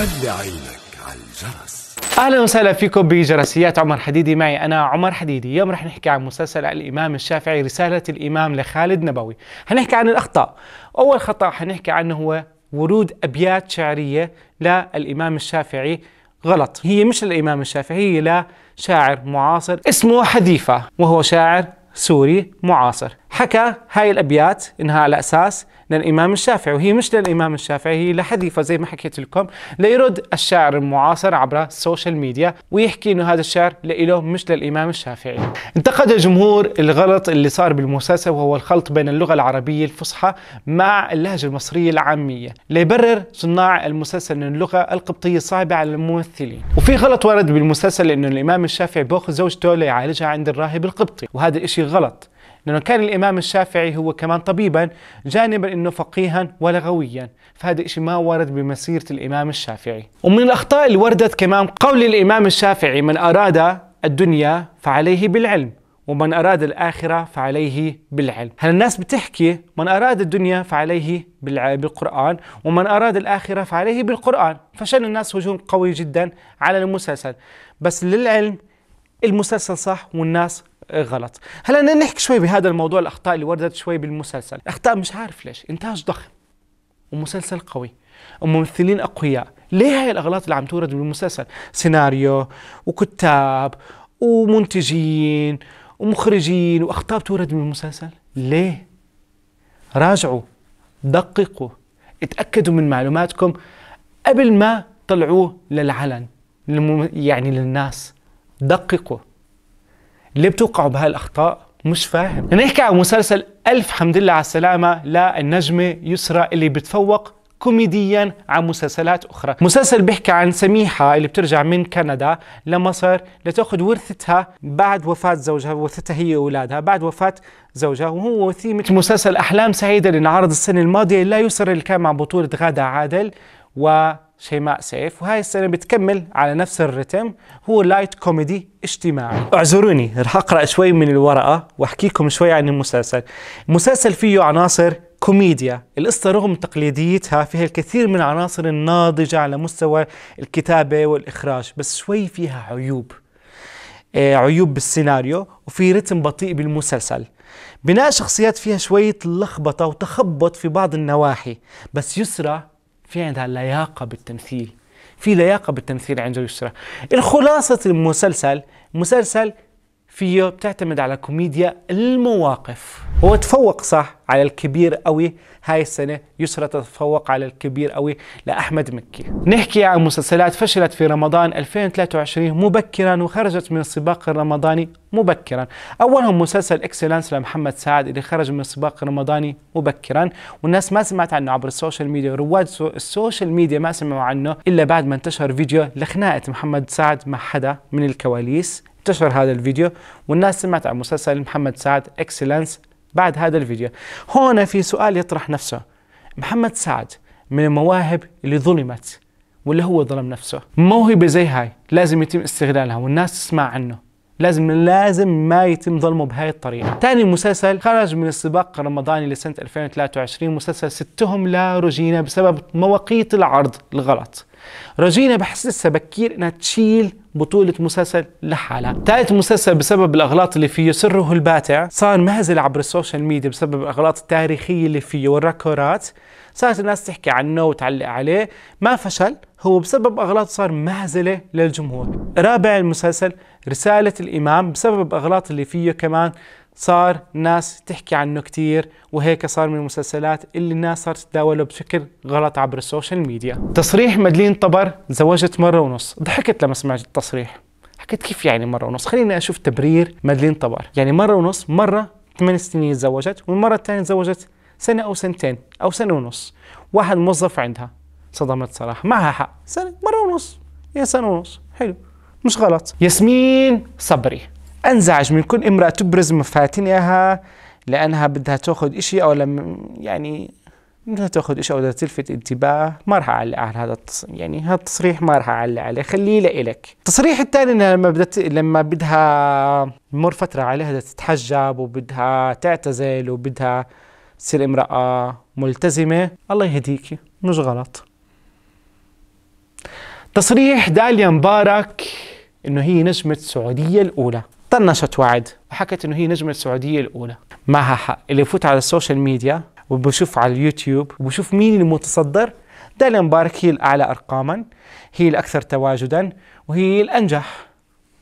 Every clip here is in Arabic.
خلي عينك على الجرس اهلا وسهلا فيكم بجرسيات عمر حديدي معي انا عمر حديدي اليوم رح نحكي عن مسلسل الامام الشافعي رساله الامام لخالد نبوي حنحكي عن الاخطاء اول خطا حنحكي عنه هو ورود ابيات شعريه للامام الشافعي غلط هي مش للامام الشافعي هي لشاعر معاصر اسمه حذيفه وهو شاعر سوري معاصر حكى هاي الابيات انها على اساس للامام الشافعي وهي مش للامام الشافعي هي لحذيفه زي ما حكيت لكم ليرد الشاعر المعاصر عبر السوشيال ميديا ويحكي انه هذا الشعر لإله مش للامام الشافعي انتقد الجمهور الغلط اللي صار بالمسلسل وهو الخلط بين اللغه العربيه الفصحى مع اللهجه المصريه العاميه ليبرر صناع المسلسل ان اللغه القبطيه صعبه على الممثلين وفي غلط ورد بالمسلسل انه الامام الشافعي بأخذ زوجته ليعالجها عند الراهب القبطي وهذا الشيء غلط لأنه كان الإمام الشافعي هو كمان طبيبا جانبا أنه فقيها ولغويا فهذا إشي ما ورد بمسيرة الإمام الشافعي ومن الأخطاء اللي وردت كمان قول الإمام الشافعي من أراد الدنيا فعليه بالعلم ومن أراد الآخرة فعليه بالعلم هل الناس بتحكي من أراد الدنيا فعليه بالقرآن ومن أراد الآخرة فعليه بالقرآن فشان الناس هجوم قوي جدا على المسلسل بس للعلم المسلسل صح والناس غلط هلا بدنا نحكي شوي بهذا الموضوع الاخطاء اللي وردت شوي بالمسلسل اخطاء مش عارف ليش انتاج ضخم ومسلسل قوي وممثلين اقوياء ليه هاي الاغلاط اللي عم تورد بالمسلسل سيناريو وكتاب ومنتجين ومخرجين واخطاء بتورد بالمسلسل ليه راجعوا دققوا اتاكدوا من معلوماتكم قبل ما طلعوه للعلن يعني للناس دققوا ليه بتوقعوا بهالاخطاء مش فاهم نحكي عن مسلسل ألف حمد لله على السلامة للنجمة يسرى اللي بتفوق كوميديا عن مسلسلات أخرى مسلسل بيحكي عن سميحة اللي بترجع من كندا لمصر لتأخذ ورثتها بعد وفاة زوجها ورثتها هي وأولادها بعد وفاة زوجها وهو وثيمة مسلسل أحلام سعيدة اللي انعرض السنة الماضية لا يسر اللي كان مع بطولة غادة عادل وشيماء سيف وهاي السنة بتكمل على نفس الرتم هو لايت كوميدي اجتماعي اعذروني رح أقرأ شوي من الورقة وأحكيكم شوي عن المسلسل المسلسل فيه عناصر كوميديا القصة رغم تقليديتها فيها الكثير من العناصر الناضجة على مستوى الكتابة والإخراج بس شوي فيها عيوب آه، عيوب بالسيناريو وفي رتم بطيء بالمسلسل بناء شخصيات فيها شوية لخبطة وتخبط في بعض النواحي بس يسرى في عندها لياقة بالتمثيل في لياقة بالتمثيل عند يسرى الخلاصة المسلسل مسلسل فيه بتعتمد على كوميديا المواقف هو تفوق صح على الكبير قوي هاي السنة يسرى تتفوق على الكبير قوي لأحمد مكي نحكي عن مسلسلات فشلت في رمضان 2023 مبكرا وخرجت من السباق الرمضاني مبكرا أولهم مسلسل إكسلانس لمحمد سعد اللي خرج من السباق الرمضاني مبكرا والناس ما سمعت عنه عبر السوشيال ميديا رواد السوشيال ميديا ما سمعوا عنه إلا بعد ما انتشر فيديو لخناقة محمد سعد مع حدا من الكواليس انتشر هذا الفيديو والناس سمعت عن مسلسل محمد سعد اكسلنس بعد هذا الفيديو هون في سؤال يطرح نفسه محمد سعد من المواهب اللي ظلمت واللي هو ظلم نفسه موهبة زي هاي لازم يتم استغلالها والناس تسمع عنه لازم لازم ما يتم ظلمه بهاي الطريقة ثاني مسلسل خرج من السباق الرمضاني لسنة 2023 مسلسل ستهم لا روجينا بسبب مواقيت العرض الغلط رجينا بحس لسه بكير انها تشيل بطولة مسلسل لحالها ثالث مسلسل بسبب الأغلاط اللي فيه سره الباتع صار مهزل عبر السوشيال ميديا بسبب الأغلاط التاريخية اللي فيه والراكورات صارت الناس تحكي عنه وتعلق عليه ما فشل هو بسبب أغلاط صار مهزلة للجمهور رابع المسلسل رسالة الإمام بسبب أغلاط اللي فيه كمان صار ناس تحكي عنه كثير وهيك صار من المسلسلات اللي الناس صارت تتداوله بشكل غلط عبر السوشيال ميديا تصريح مدلين طبر زوجت مرة ونص ضحكت لما سمعت التصريح حكيت كيف يعني مرة ونص خليني أشوف تبرير مدلين طبر يعني مرة ونص مرة ثمان سنين تزوجت والمرة الثانية تزوجت سنة أو سنتين أو سنة ونص واحد موظف عندها صدمت صراحة معها حق سنة مرة ونص يا سنة ونص حلو مش غلط ياسمين صبري أنزعج من كل امرأة تبرز مفاتنها لأنها بدها تأخذ شيء أو لم يعني بدها تأخذ شيء أو بدها تلفت انتباه ما راح أعلق على هذا التصريح يعني هذا التصريح ما راح أعلق عليه خليه لإلك التصريح الثاني إنها لما بدها لما بدها مر فترة عليها بدها تتحجب وبدها تعتزل وبدها تصير امرأة ملتزمة الله يهديكي مش غلط تصريح داليا مبارك انه هي نجمة السعودية الاولى طنشت وعد وحكت انه هي نجمة السعودية الأولى معها حق اللي بفوت على السوشيال ميديا وبشوف على اليوتيوب وبشوف مين المتصدر دالي مبارك هي الأعلى أرقاما هي الأكثر تواجدا وهي الأنجح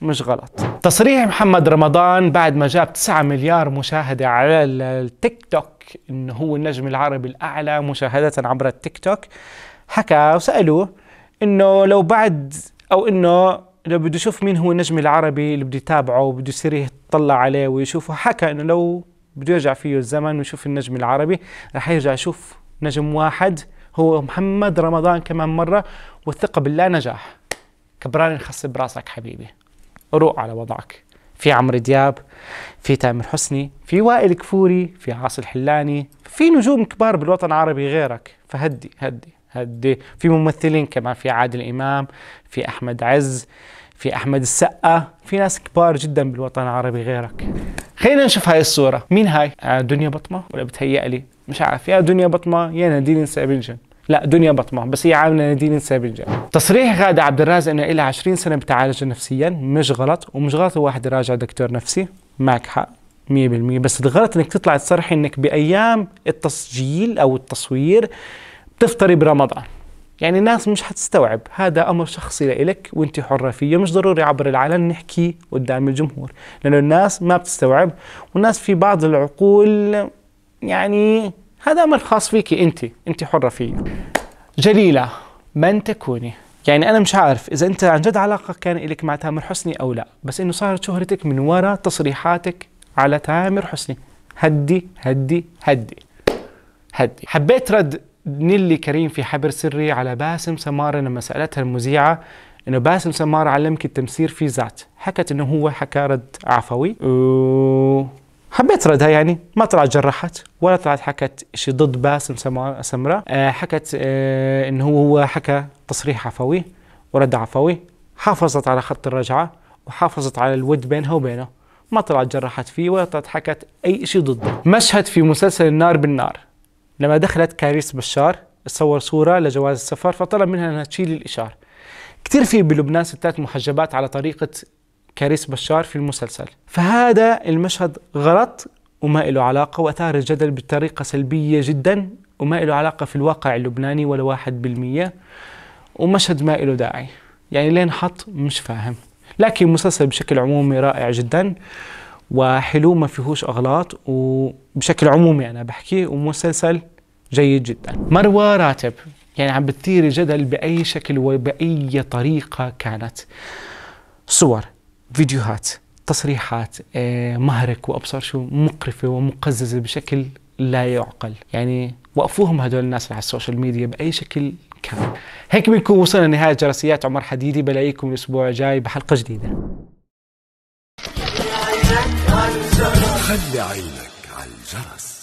مش غلط تصريح محمد رمضان بعد ما جاب 9 مليار مشاهدة على التيك توك انه هو النجم العربي الأعلى مشاهدة عبر التيك توك حكى وسألوه انه لو بعد او انه لو بده يشوف مين هو النجم العربي اللي بده يتابعه وبده يصير يطلع عليه ويشوفه حكى انه لو بده يرجع فيه الزمن ويشوف النجم العربي راح يرجع يشوف نجم واحد هو محمد رمضان كمان مرة والثقة بالله نجاح كبران نخس براسك حبيبي روق على وضعك في عمرو دياب في تامر حسني في وائل كفوري في عاصي الحلاني في نجوم كبار بالوطن العربي غيرك فهدي هدي هدي في ممثلين كمان في عادل امام في احمد عز في احمد السقا في ناس كبار جدا بالوطن العربي غيرك خلينا نشوف هاي الصوره مين هاي آه، دنيا بطمه ولا بتهيألي مش عارف يا دنيا بطمه يا نادين سابنجن لا دنيا بطمه بس هي عامله نادين سابنجن تصريح غاده عبد الرازق انه لها 20 سنه بتعالج نفسيا مش غلط ومش غلط الواحد يراجع دكتور نفسي معك حق 100% بس الغلط انك تطلع تصرحي انك بايام التسجيل او التصوير تفطري برمضان يعني الناس مش حتستوعب هذا أمر شخصي لإلك وأنت حرة فيه مش ضروري عبر العلن نحكي قدام الجمهور لأنه الناس ما بتستوعب والناس في بعض العقول يعني هذا أمر خاص فيك أنت أنت حرة فيه جليلة من تكوني يعني انا مش عارف اذا انت عن جد علاقه كان لك مع تامر حسني او لا بس انه صارت شهرتك من وراء تصريحاتك على تامر حسني هدي هدي هدي هدي حبيت رد نيلي كريم في حبر سري على باسم سمارة لما سألتها المذيعة انه باسم سمارة علمك التمثيل في ذات حكت انه هو حكى رد عفوي و... حبيت ردها يعني ما طلعت جرحت ولا طلعت حكت شيء ضد باسم سمارة سمرة آه، حكت آه، انه هو حكى تصريح عفوي ورد عفوي حافظت على خط الرجعه وحافظت على الود بينها وبينه ما طلعت جرحت فيه ولا طلعت حكت اي شيء ضده مشهد في مسلسل النار بالنار لما دخلت كاريس بشار تصور صوره لجواز السفر فطلب منها انها تشيل الاشاره كثير في بلبنان ستات محجبات على طريقه كاريس بشار في المسلسل فهذا المشهد غلط وما له علاقة وأثار الجدل بطريقة سلبية جدا وما له علاقة في الواقع اللبناني ولا واحد بالمية ومشهد ما له داعي يعني لين حط مش فاهم لكن المسلسل بشكل عمومي رائع جدا وحلو ما فيهوش اغلاط وبشكل عمومي انا بحكي ومسلسل جيد جدا مروه راتب يعني عم بتثير جدل باي شكل وباي طريقه كانت صور فيديوهات تصريحات آه، مهرك وابصر شو مقرفه ومقززه بشكل لا يعقل يعني وقفوهم هدول الناس اللي على السوشيال ميديا باي شكل كان هيك بنكون وصلنا لنهايه جرسيات عمر حديدي بلاقيكم الاسبوع الجاي بحلقه جديده خلي عينك على الجرس